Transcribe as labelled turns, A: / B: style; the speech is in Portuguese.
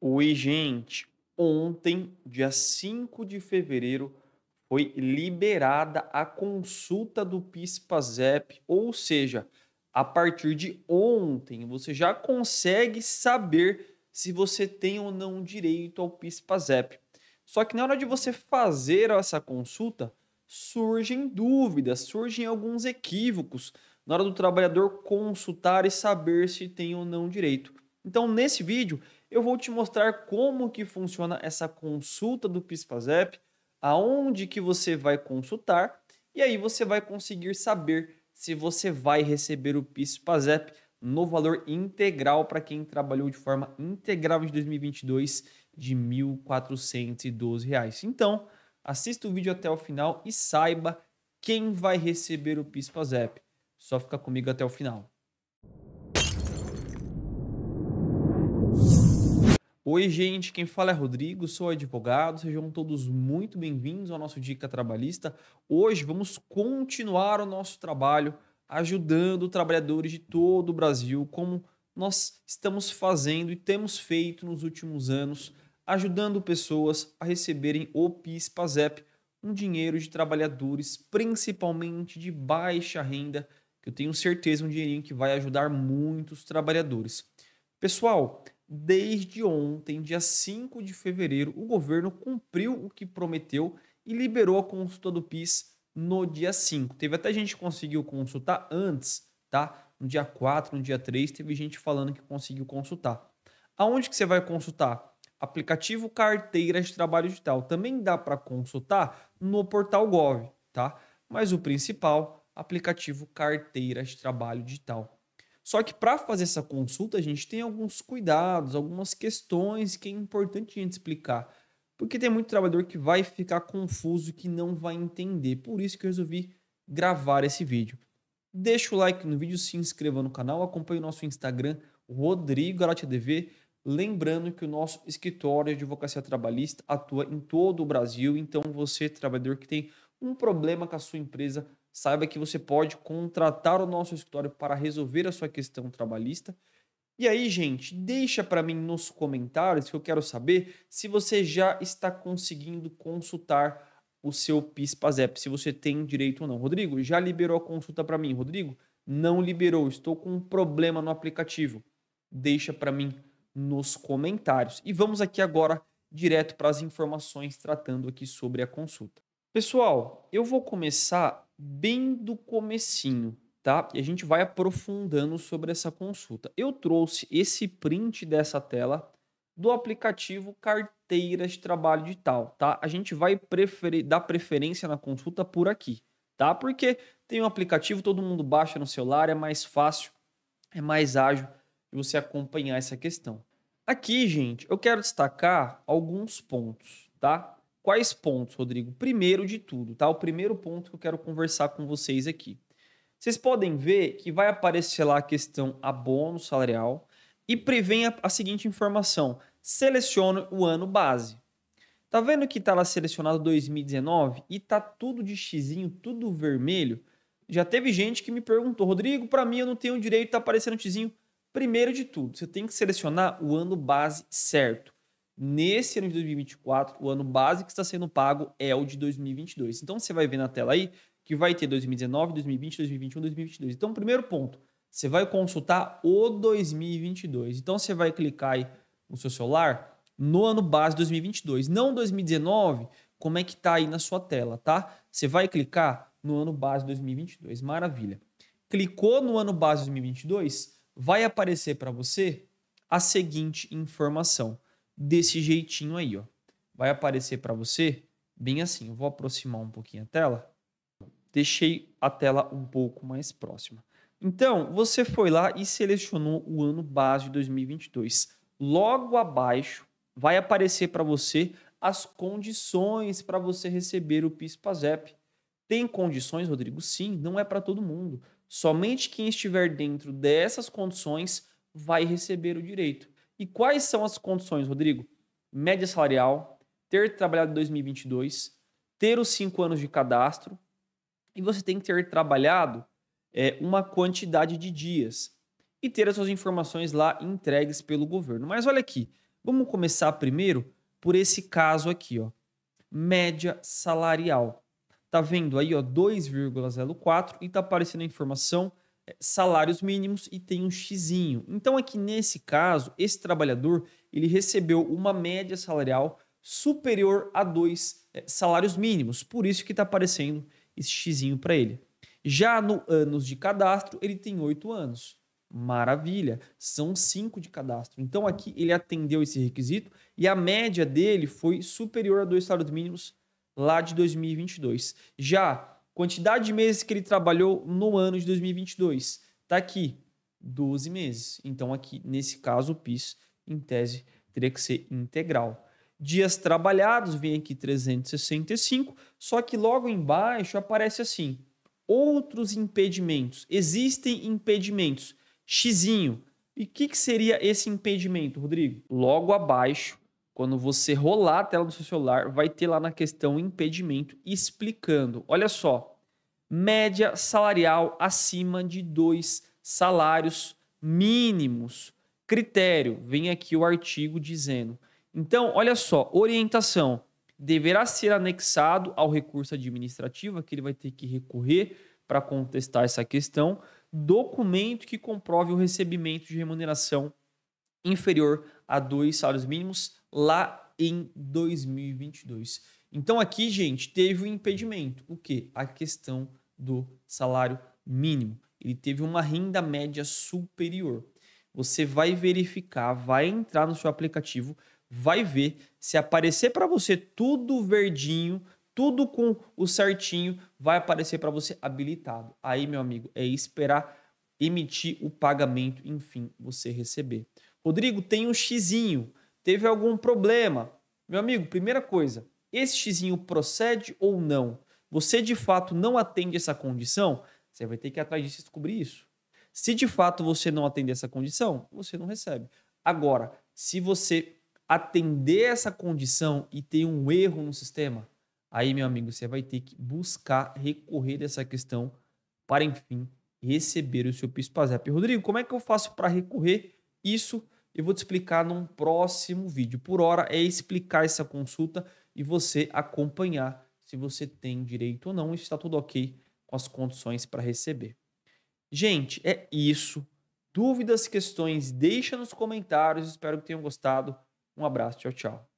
A: Oi, gente. Ontem, dia 5 de fevereiro, foi liberada a consulta do PIS/PASEP, ou seja, a partir de ontem você já consegue saber se você tem ou não direito ao PIS/PASEP. Só que na hora de você fazer essa consulta, surgem dúvidas, surgem alguns equívocos na hora do trabalhador consultar e saber se tem ou não direito. Então, nesse vídeo, eu vou te mostrar como que funciona essa consulta do PISPAZEP, aonde que você vai consultar, e aí você vai conseguir saber se você vai receber o PISPAZEP no valor integral para quem trabalhou de forma integral de 2022 de R$ 1.412. Então, assista o vídeo até o final e saiba quem vai receber o PISPAZEP. Só fica comigo até o final. Oi, gente, quem fala é Rodrigo, sou advogado. Sejam todos muito bem-vindos ao nosso Dica Trabalhista. Hoje vamos continuar o nosso trabalho ajudando trabalhadores de todo o Brasil, como nós estamos fazendo e temos feito nos últimos anos, ajudando pessoas a receberem o PIS/PASEP, um dinheiro de trabalhadores, principalmente de baixa renda, que eu tenho certeza é um dinheirinho que vai ajudar muitos trabalhadores. Pessoal, Desde ontem, dia 5 de fevereiro, o governo cumpriu o que prometeu e liberou a consulta do PIS no dia 5. Teve até gente que conseguiu consultar antes, tá? No dia 4, no dia 3, teve gente falando que conseguiu consultar. Aonde que você vai consultar? Aplicativo Carteira de Trabalho Digital. Também dá para consultar no portal Gov, tá? Mas o principal, aplicativo Carteira de Trabalho Digital. Só que para fazer essa consulta, a gente tem alguns cuidados, algumas questões que é importante a gente explicar. Porque tem muito trabalhador que vai ficar confuso, que não vai entender. Por isso que eu resolvi gravar esse vídeo. Deixa o like no vídeo, se inscreva no canal, acompanhe o nosso Instagram, Rodrigo TV. Lembrando que o nosso escritório de advocacia trabalhista atua em todo o Brasil, então você, trabalhador que tem um problema com a sua empresa, saiba que você pode contratar o nosso escritório para resolver a sua questão trabalhista. E aí, gente, deixa para mim nos comentários que eu quero saber se você já está conseguindo consultar o seu PIS/PASEP, se você tem direito ou não. Rodrigo, já liberou a consulta para mim? Rodrigo, não liberou, estou com um problema no aplicativo. Deixa para mim nos comentários. E vamos aqui agora direto para as informações tratando aqui sobre a consulta. Pessoal, eu vou começar bem do comecinho, tá? E a gente vai aprofundando sobre essa consulta. Eu trouxe esse print dessa tela do aplicativo Carteira de Trabalho Digital, tá? A gente vai preferir, dar preferência na consulta por aqui, tá? Porque tem um aplicativo, todo mundo baixa no celular, é mais fácil, é mais ágil de você acompanhar essa questão. Aqui, gente, eu quero destacar alguns pontos, tá? Quais pontos, Rodrigo? Primeiro de tudo, tá? O primeiro ponto que eu quero conversar com vocês aqui. Vocês podem ver que vai aparecer lá a questão abono salarial e prevém a, a seguinte informação: selecione o ano base. Tá vendo que tá lá selecionado 2019 e tá tudo de xizinho, tudo vermelho? Já teve gente que me perguntou, Rodrigo, para mim eu não tenho direito, tá aparecendo xizinho. Primeiro de tudo, você tem que selecionar o ano base certo. Nesse ano de 2024, o ano base que está sendo pago é o de 2022. Então você vai ver na tela aí que vai ter 2019, 2020, 2021, 2022. Então, primeiro ponto, você vai consultar o 2022. Então você vai clicar aí no seu celular no ano base 2022, não 2019, como é que está aí na sua tela, tá? Você vai clicar no ano base 2022. Maravilha. Clicou no ano base 2022, vai aparecer para você a seguinte informação desse jeitinho aí, ó. Vai aparecer para você bem assim. Eu vou aproximar um pouquinho a tela. Deixei a tela um pouco mais próxima. Então, você foi lá e selecionou o ano base de 2022. Logo abaixo vai aparecer para você as condições para você receber o PIS/PASEP. Tem condições, Rodrigo? Sim, não é para todo mundo. Somente quem estiver dentro dessas condições vai receber o direito. E quais são as condições, Rodrigo? Média salarial, ter trabalhado em 2022, ter os cinco anos de cadastro e você tem que ter trabalhado é, uma quantidade de dias e ter as suas informações lá entregues pelo governo. Mas olha aqui, vamos começar primeiro por esse caso aqui, ó. Média salarial. Tá vendo aí, ó, 2,04 e tá aparecendo a informação salários mínimos e tem um xizinho. Então aqui nesse caso, esse trabalhador, ele recebeu uma média salarial superior a dois eh, salários mínimos, por isso que está aparecendo esse xizinho para ele. Já no anos de cadastro, ele tem oito anos. Maravilha, são cinco de cadastro. Então aqui ele atendeu esse requisito e a média dele foi superior a dois salários mínimos lá de 2022. Já Quantidade de meses que ele trabalhou no ano de 2022. Está aqui, 12 meses. Então, aqui, nesse caso, o PIS, em tese, teria que ser integral. Dias trabalhados, vem aqui 365, só que logo embaixo aparece assim: outros impedimentos. Existem impedimentos. Xizinho. E o que, que seria esse impedimento, Rodrigo? Logo abaixo quando você rolar a tela do seu celular, vai ter lá na questão impedimento explicando. Olha só, média salarial acima de dois salários mínimos. Critério, vem aqui o artigo dizendo. Então, olha só, orientação deverá ser anexado ao recurso administrativo, que ele vai ter que recorrer para contestar essa questão, documento que comprove o recebimento de remuneração inferior a dois salários mínimos lá em 2022. Então aqui, gente, teve um impedimento, o que? A questão do salário mínimo. Ele teve uma renda média superior. Você vai verificar, vai entrar no seu aplicativo, vai ver se aparecer para você tudo verdinho, tudo com o certinho, vai aparecer para você habilitado. Aí, meu amigo, é esperar emitir o pagamento, enfim, você receber. Rodrigo, tem um xizinho teve algum problema. Meu amigo, primeira coisa, esse xizinho procede ou não? Você de fato não atende essa condição? Você vai ter que ir atrás disso e descobrir isso. Se de fato você não atender essa condição, você não recebe. Agora, se você atender essa condição e tem um erro no sistema, aí, meu amigo, você vai ter que buscar recorrer dessa questão para, enfim, receber o seu PIS-PASEP. Rodrigo, como é que eu faço para recorrer isso? Eu vou te explicar num próximo vídeo. Por hora é explicar essa consulta e você acompanhar se você tem direito ou não e se está tudo ok com as condições para receber. Gente, é isso. Dúvidas, questões, deixa nos comentários. Espero que tenham gostado. Um abraço, tchau, tchau.